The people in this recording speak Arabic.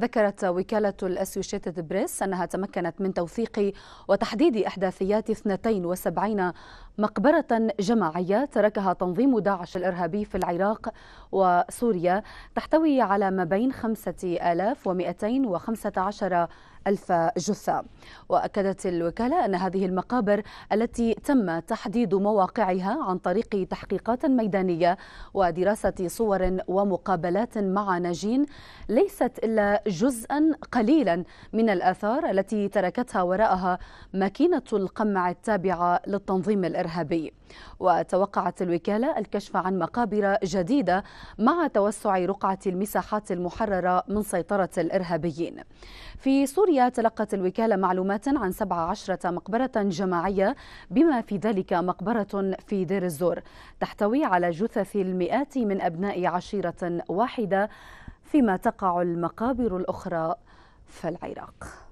ذكرت وكالة الأسوشيتد بريس أنها تمكنت من توثيق وتحديد أحداثيات 72 مقبرة جماعية تركها تنظيم داعش الإرهابي في العراق وسوريا تحتوي على ما بين 5215 ألف جثة وأكدت الوكالة أن هذه المقابر التي تم تحديد مواقعها عن طريق تحقيقات ميدانية ودراسة صور ومقابلات مع ناجين ليست إلا جزءا قليلا من الآثار التي تركتها وراءها ماكينة القمع التابعة للتنظيم الإرهابي وتوقعت الوكالة الكشف عن مقابر جديدة مع توسع رقعة المساحات المحررة من سيطرة الإرهابيين في سوريا تلقت الوكالة معلومات عن 17 مقبرة جماعية بما في ذلك مقبرة في دير الزور تحتوي على جثث المئات من أبناء عشيرة واحدة فيما تقع المقابر الأخرى فالعراق